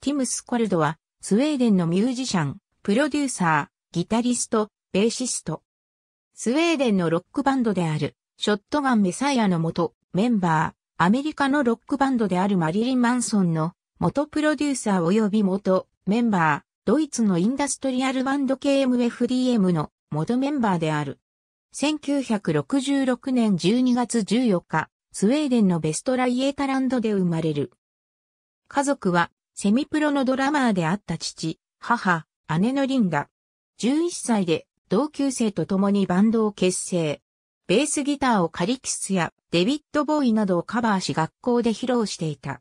ティム・スコルドは、スウェーデンのミュージシャン、プロデューサー、ギタリスト、ベーシスト。スウェーデンのロックバンドである、ショットガン・メサイアの元、メンバー、アメリカのロックバンドであるマリリン・マンソンの、元プロデューサー及び元、メンバー、ドイツのインダストリアルバンド KMFDM の元メンバーである。1966年12月14日、スウェーデンのベストライエータランドで生まれる。家族はセミプロのドラマーであった父、母、姉のリンダ。11歳で同級生と共にバンドを結成。ベースギターをカリキスやデビッド・ボーイなどをカバーし学校で披露していた。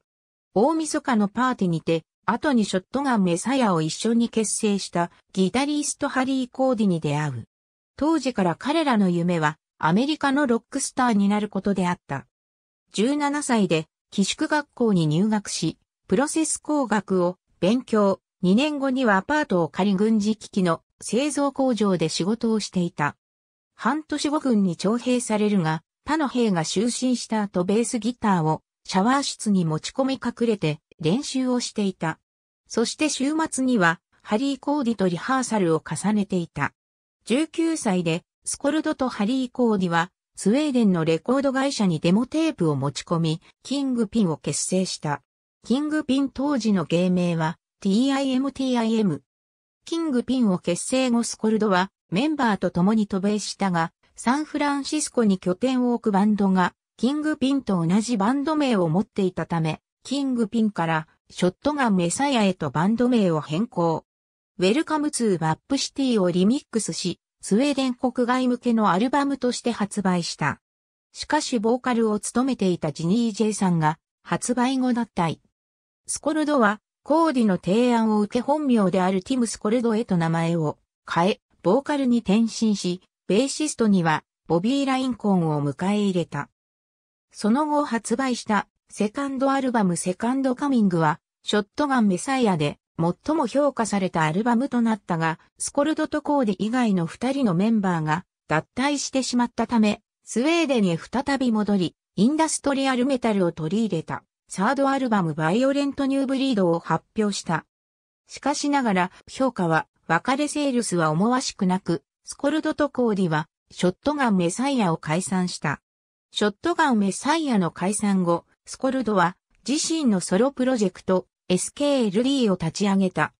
大晦日のパーティーにて、後にショットガンメサヤを一緒に結成したギタリストハリー・コーディに出会う。当時から彼らの夢はアメリカのロックスターになることであった。17歳で寄宿学校に入学し、プロセス工学を勉強、2年後にはアパートを借り軍事機器の製造工場で仕事をしていた。半年後軍に徴兵されるが、他の兵が就寝した後ベースギターをシャワー室に持ち込み隠れて練習をしていた。そして週末にはハリー・コーディとリハーサルを重ねていた。19歳でスコルドとハリー・コーディはスウェーデンのレコード会社にデモテープを持ち込み、キングピンを結成した。キングピン当時の芸名は TIMTIM。キングピンを結成後スコルドはメンバーと共に渡米したが、サンフランシスコに拠点を置くバンドが、キングピンと同じバンド名を持っていたため、キングピンからショットガンメサヤへとバンド名を変更。ウェルカムツーバップシティをリミックスし、スウェーデン国外向けのアルバムとして発売した。しかしボーカルを務めていたジニー・ジェイさんが発売後脱退。スコルドは、コーディの提案を受け本名であるティム・スコルドへと名前を変え、ボーカルに転身し、ベーシストにはボビー・ラインコーンを迎え入れた。その後発売したセカンドアルバムセカンドカミングは、ショットガンメサイアで最も評価されたアルバムとなったが、スコルドとコーディ以外の二人のメンバーが脱退してしまったため、スウェーデンへ再び戻り、インダストリアルメタルを取り入れた。サードアルバムバイオレントニューブリードを発表した。しかしながら評価は別れセールスは思わしくなく、スコルドとコーディはショットガンメサイアを解散した。ショットガンメサイアの解散後、スコルドは自身のソロプロジェクト SKLD を立ち上げた。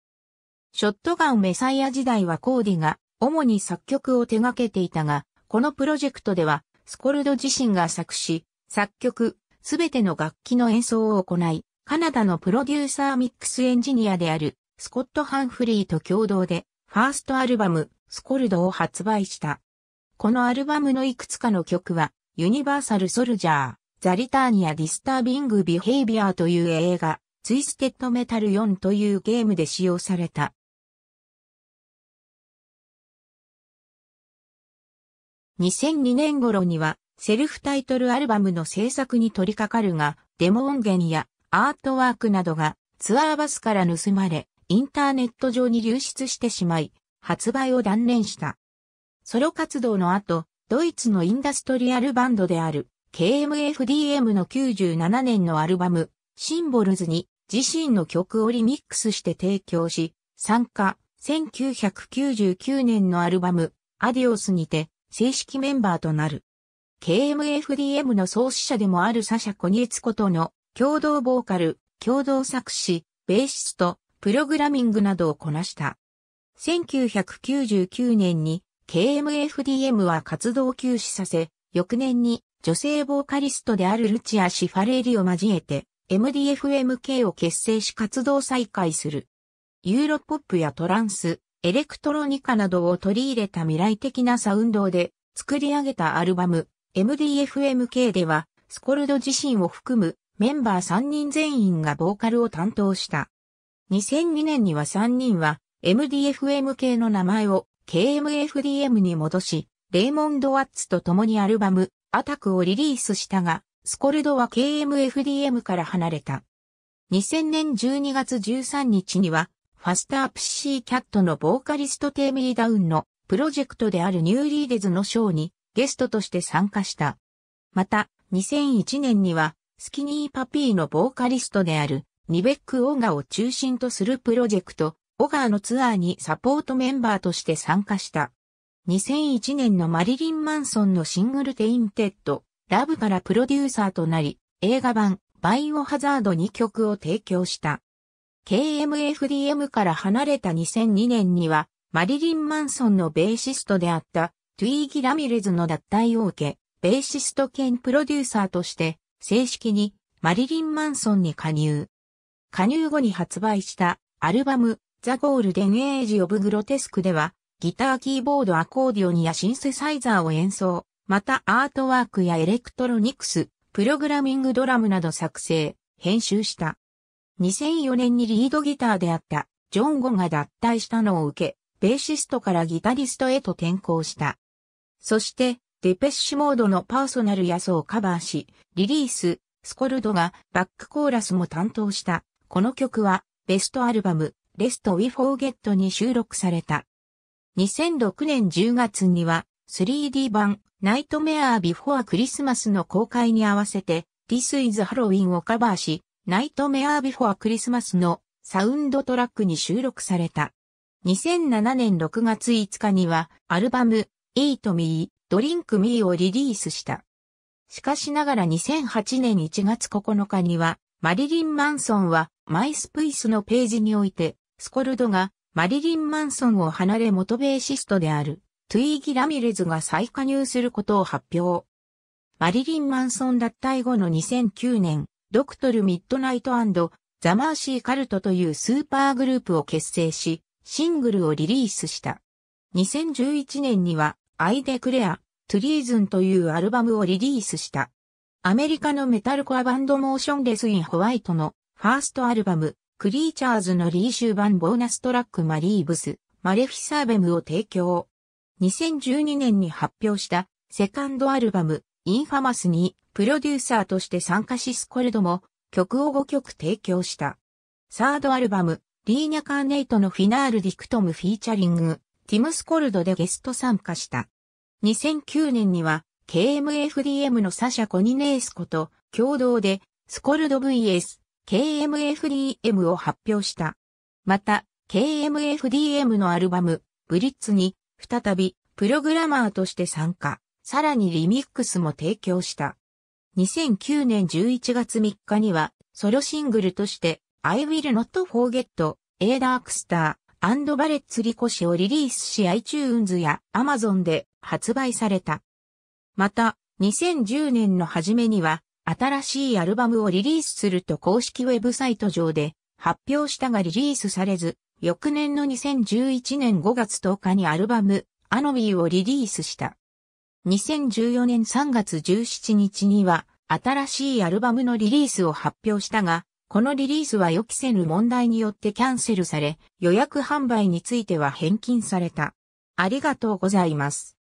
ショットガンメサイア時代はコーディが主に作曲を手掛けていたが、このプロジェクトではスコルド自身が作詞、作曲、すべての楽器の演奏を行い、カナダのプロデューサーミックスエンジニアであるスコット・ハンフリーと共同でファーストアルバムスコルドを発売した。このアルバムのいくつかの曲はユニバーサル・ソルジャー、ザ・リターニア・ディスタービング・ビヘイビアという映画、ツイステッド・メタル4というゲームで使用された。2002年頃にはセルフタイトルアルバムの制作に取り掛かるが、デモ音源やアートワークなどがツアーバスから盗まれ、インターネット上に流出してしまい、発売を断念した。ソロ活動の後、ドイツのインダストリアルバンドである KMFDM の97年のアルバム、シンボルズに自身の曲をリミックスして提供し、参加1999年のアルバム、アディオスにて正式メンバーとなる。KMFDM の創始者でもあるサシャ・コニエツコとの共同ボーカル、共同作詞、ベーシスト、プログラミングなどをこなした。1999年に KMFDM は活動休止させ、翌年に女性ボーカリストであるルチア・シファレーリを交えて MDFMK を結成し活動再開する。ユーロポップやトランス、エレクトロニカなどを取り入れた未来的なサウンドで作り上げたアルバム MDFMK ではスコルド自身を含むメンバー3人全員がボーカルを担当した。2002年には3人は MDFMK の名前を KMFDM に戻し、レイモンド・ワッツと共にアルバムアタクをリリースしたが、スコルドは KMFDM から離れた。2000年12月13日にはファスタープシーキャットのボーカリストテイミー・ダウンのプロジェクトであるニューリーデズのショーにゲストとして参加した。また、2001年にはスキニーパピーのボーカリストであるニベック・オガを中心とするプロジェクト、オガーのツアーにサポートメンバーとして参加した。2001年のマリリン・マンソンのシングルテインテッド、ラブからプロデューサーとなり、映画版バイオハザード2曲を提供した。KMFDM から離れた2002年には、マリリン・マンソンのベーシストであった、トゥイーギ・ラミレズの脱退を受け、ベーシスト兼プロデューサーとして、正式にマリリン・マンソンに加入。加入後に発売したアルバム、ザ・ゴールデン・エイジ・オブ・グロテスクでは、ギター、キーボード、アコーディオンやシンセサイザーを演奏、またアートワークやエレクトロニクス、プログラミングドラムなど作成、編集した。2004年にリードギターであったジョンゴが脱退したのを受け、ベーシストからギタリストへと転向した。そして、デペッシュモードのパーソナルやソをカバーし、リリース、スコルドがバックコーラスも担当した。この曲は、ベストアルバム、レスト・ウィ・フォーゲットに収録された。2006年10月には、3D 版、ナイトメアー・ビフォア・クリスマスの公開に合わせて、This is Halloween をカバーし、ナイトメアービフォアクリスマスのサウンドトラックに収録された。2007年6月5日にはアルバム Eat Me, Drink Me をリリースした。しかしながら2008年1月9日にはマリリン・マンソンはマイスプイスのページにおいてスコルドがマリリン・マンソンを離れ元ベーシストであるトゥイーギ・ラミレズが再加入することを発表。マリリン・マンソン脱退後の2009年、ドクトル・ミッドナイトザ・マーシー・カルトというスーパーグループを結成し、シングルをリリースした。2011年には、アイデ・クレア、トゥリーズンというアルバムをリリースした。アメリカのメタルコアバンドモーションレス・イン・ホワイトのファーストアルバム、クリーチャーズのリーシュー版ボーナストラックマリーブス、マレフィサーベムを提供。2012年に発表したセカンドアルバム、インファマスにプロデューサーとして参加しスコルドも曲を5曲提供した。サードアルバム、リーニャ・カーネイトのフィナール・ディクトム・フィーチャリング、ティム・スコルドでゲスト参加した。2009年には KMFDM のサシャ・コニネースこと共同でスコルド VS KMFDM を発表した。また、KMFDM のアルバム、ブリッツに再びプログラマーとして参加。さらにリミックスも提供した。2009年11月3日には、ソロシングルとして、I Will Not Forget, A Dark Star, and b a r e t s Ricoche をリリースし iTunes や Amazon で発売された。また、2010年の初めには、新しいアルバムをリリースすると公式ウェブサイト上で発表したがリリースされず、翌年の2011年5月10日にアルバム、アノビーをリリースした。2014年3月17日には新しいアルバムのリリースを発表したが、このリリースは予期せぬ問題によってキャンセルされ、予約販売については返金された。ありがとうございます。